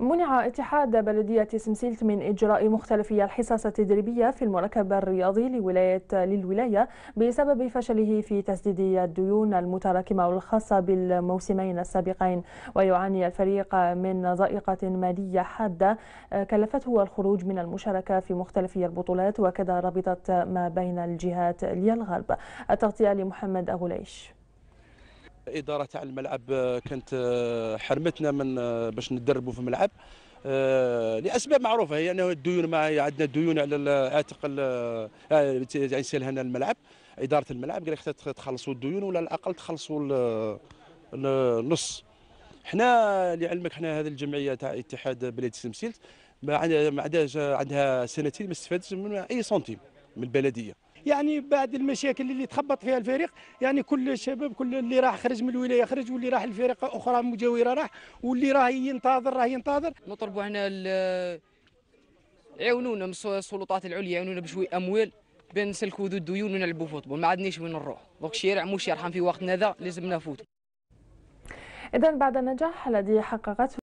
منع اتحاد بلدية سمسيلت من إجراء مختلف الحصص التدريبية في المركب الرياضي لولاية للولاية بسبب فشله في تسديد الديون المتراكمة والخاصة بالموسمين السابقين ويعاني الفريق من ضائقة مالية حادة آه، كلفته الخروج من المشاركة في مختلف البطولات وكذا رابطة ما بين الجهات للغرب التغطية لمحمد أغليش الاداره تاع الملعب آه، كانت آه، حرمتنا من آه، باش ندربوا في الملعب لاسباب معروفه هي انه الديون ما عندنا ديون على عاتق يعني هنا الملعب اداره الملعب قال لك تخلصوا الديون ولا على الاقل تخلصوا النص حنا لعلمك حنا هذه الجمعيه تاع اتحاد بلدية سمسيلت ما عندها عندها سنتين ما استفادتش من اي سنتيم من البلديه يعني بعد المشاكل اللي تخبط فيها الفريق يعني كل الشباب كل اللي راح خرج من الولايه خرج واللي راح لفرق اخرى مجاوره راح واللي راه ينتظر راه ينتظر نطلبوا هنا يعاونونا من السلطات العليا يعاونونا بشوي اموال بين نسلكوا ذو الديون ونلعبوا فوتبول ما عادنيش وين نروح دونك الشارع مش يرحم في وقتنا هذا لازمنا نفوت اذا بعد النجاح الذي حققته